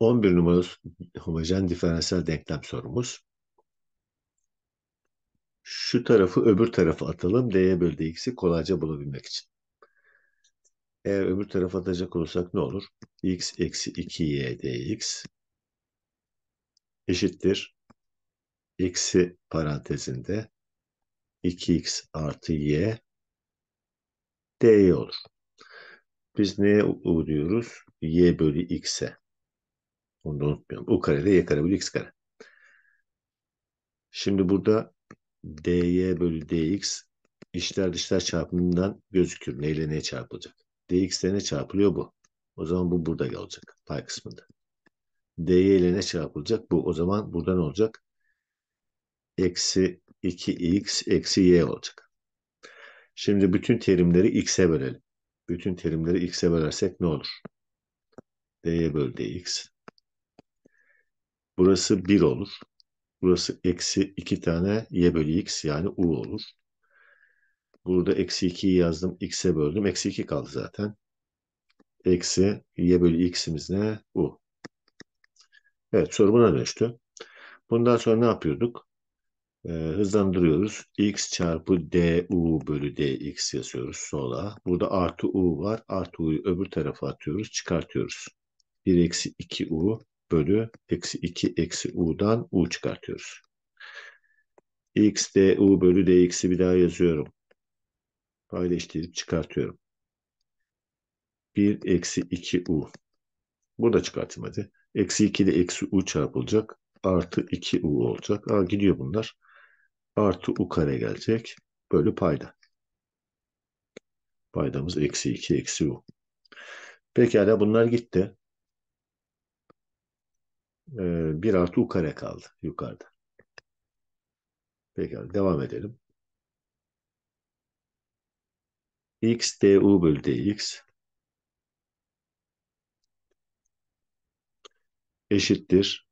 11 numaralı homojen diferansiyel denklem sorumuz. Şu tarafı öbür tarafa atalım. D'ye bölü x'i kolayca bulabilmek için. Eğer öbür tarafa atacak olursak ne olur? x eksi 2y dx eşittir. x'i parantezinde 2x artı y dy olur. Biz neye uğruyoruz? y bölü x'e. Onu da unutmayalım. U kare de y kare bölü x kare. Şimdi burada dy bölü dx işler dışlar çarpımından gözükür. Neyle ne çarpılacak? dx ile ne çarpılıyor bu? O zaman bu burada olacak. Pay kısmında. dy ile ne çarpılacak? Bu. O zaman burada ne olacak? Eksi 2x eksi y olacak. Şimdi bütün terimleri x'e bölelim. Bütün terimleri x'e bölersek ne olur? dy bölü dx Burası 1 olur. Burası eksi 2 tane y bölü x yani u olur. Burada eksi 2'yi yazdım. X'e böldüm. Eksi 2 kaldı zaten. Eksi y bölü x'imiz ne? U. Evet soru buna dönüştü. Bundan sonra ne yapıyorduk? Ee, hızlandırıyoruz. X çarpı du bölü dx yazıyoruz sola. Burada artı u var. Artı u'yu öbür tarafa atıyoruz. Çıkartıyoruz. 1 eksi 2u bölü eksi 2 eksi u'dan u çıkartıyoruz. x d u bölü d x'i bir daha yazıyorum. Paylaştırıp çıkartıyorum. 1 eksi 2 u. Burada çıkartayım hadi. Eksi 2 ile eksi u çarpılacak. Artı 2 u olacak. Aa, gidiyor bunlar. Artı u kare gelecek. Bölü payda. Paydamız eksi 2 eksi u. Pekala bunlar gitti e, ee, 1 artı u kare kaldı yukarıda. Pekala devam edelim. x du bölü dx eşittir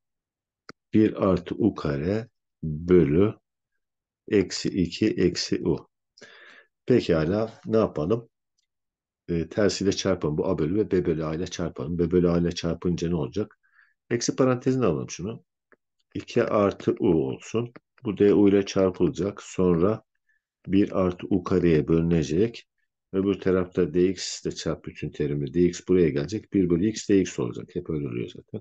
1 artı u kare bölü eksi 2 eksi u. Pekala ne yapalım? E, ee, tersiyle çarpalım. Bu a bölü ve b bölü a ile çarpalım. b bölü a ile çarpınca ne olacak? Eksi parantezine alalım şunu. 2 artı u olsun. Bu du ile çarpılacak. Sonra 1 artı u kareye bölünecek. Öbür tarafta dx ile çarp bütün terimi dx buraya gelecek. 1 bölü x dx olacak. Hep öyle oluyor zaten.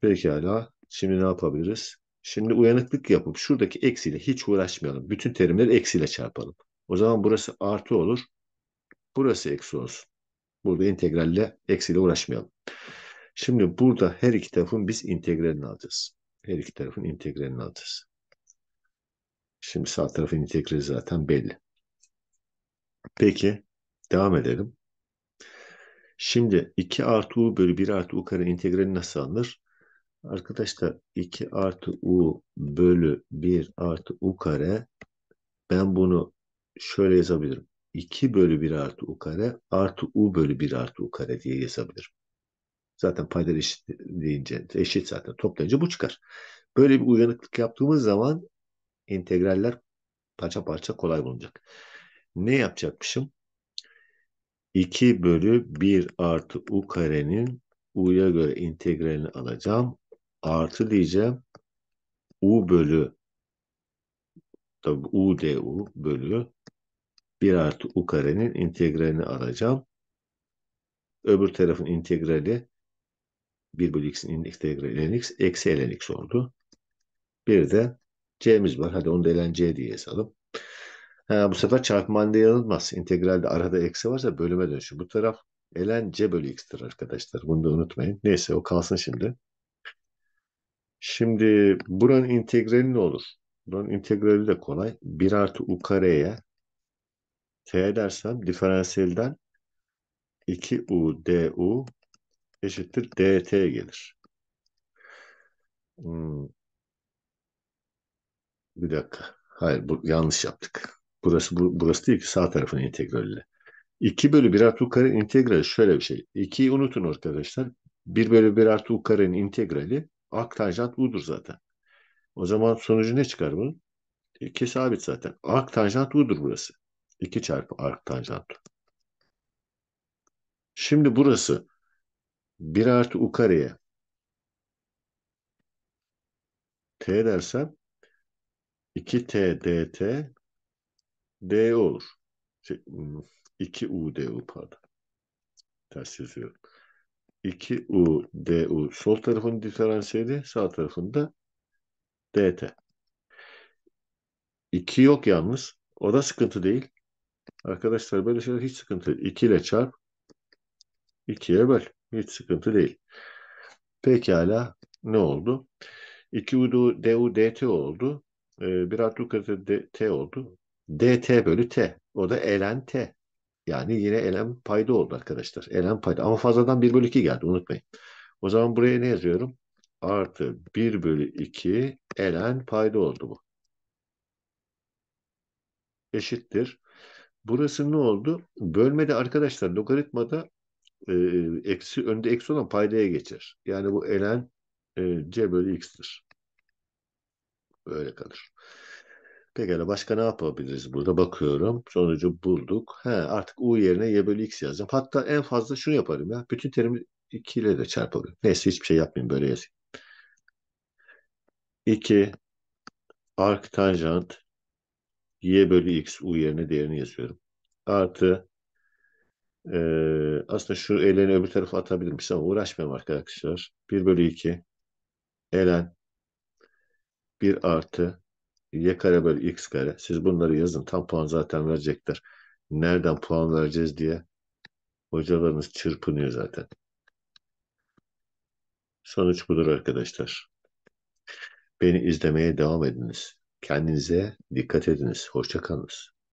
Pekala. Şimdi ne yapabiliriz? Şimdi uyanıklık yapıp şuradaki eksiyle hiç uğraşmayalım. Bütün terimleri eksiyle çarpalım. O zaman burası artı olur. Burası eksi olsun. Burada integralle eksiyle uğraşmayalım. Şimdi burada her iki tarafın biz integralini alacağız. Her iki tarafın integralini alacağız. Şimdi sağ tarafın integrali zaten belli. Peki devam edelim. Şimdi 2 artı u bölü 1 artı u kare integrali nasıl alınır? Arkadaşlar 2 artı u bölü 1 artı u kare ben bunu şöyle yazabilirim. 2 bölü 1 artı u kare artı u bölü 1 artı u kare diye yazabilirim. Zaten paylar eşit deyince eşit zaten toplayınca bu çıkar. Böyle bir uyanıklık yaptığımız zaman integraller parça parça kolay bulunacak. Ne yapacakmışım? 2 bölü 1 artı u karenin u'ya göre integralini alacağım. Artı diyeceğim. u bölü tabi u du bölü 1 artı u karenin integralini alacağım. Öbür tarafın integrali 1 bölü x'in integrali ln eksi ln oldu. Bir de c'miz var. Hadi onu da ln c diye yazalım. Ha, bu sefer çarpma halinde yanılmaz. İntegralde arada eksi varsa bölüme dönüşür. Bu taraf ln c bölü x'tir arkadaşlar. Bunu da unutmayın. Neyse o kalsın şimdi. Şimdi buranın integrali ne olur? Buranın integrali de kolay. 1 artı u kareye t dersem diferansiyelden 2u du eşittir dt gelir. Hmm. Bir dakika. Hayır bu, yanlış yaptık. Burası bu, burası değil ki sağ tarafın integraliyle. 2 bölü 1 artı u kare integrali şöyle bir şey. 2'yi unutun arkadaşlar. 1 bölü 1 artı u karenin integrali ak tanjant u'dur zaten. O zaman sonucu ne çıkar bunun? 2 sabit zaten. Ark tanjant u'dur burası. 2 çarpı ark tanjant u. Şimdi burası 1 artı u kareye t dersem 2t dt d olur. Şey, 2u hmm, du pardon. Ters yazıyorum. 2u du sol tarafın diferansiyeli sağ tarafında dt. 2 yok yalnız. O da sıkıntı değil. Arkadaşlar böyle şeyler hiç sıkıntı değil. 2 ile çarp 2'ye böl. Hiç sıkıntı değil. Pekala ne oldu? 2 UDU DU DT oldu. E, bir artı katı T oldu. DT ee, bölü T. O da ln T. Yani yine elem payda oldu arkadaşlar. Elem payda. Ama fazladan 1 bölü 2 geldi unutmayın. O zaman buraya ne yazıyorum? Artı 1 bölü 2 elem payda oldu bu. Eşittir. Burası ne oldu? Bölmede arkadaşlar logaritmada e, eksi önde eksi olan paydaya geçer. Yani bu elen e, c bölü x'tir. Böyle kalır. Pekala başka ne yapabiliriz burada bakıyorum. Sonucu bulduk. He, artık u yerine y bölü x yazacağım. Hatta en fazla şunu yaparım ya. Bütün terimi 2 ile de çarpalım. Neyse hiçbir şey yapmayayım böyle yazayım. 2 ark tanjant y bölü x u yerine değerini yazıyorum. Artı ee, aslında şu eleni öbür tarafa atabilirmiş ama uğraşmayalım arkadaşlar. 1 bölü 2 elen 1 artı y kare bölü x kare. Siz bunları yazın. Tam puan zaten verecekler. Nereden puan vereceğiz diye hocalarınız çırpınıyor zaten. Sonuç budur arkadaşlar. Beni izlemeye devam ediniz. Kendinize dikkat ediniz. Hoşçakalınız.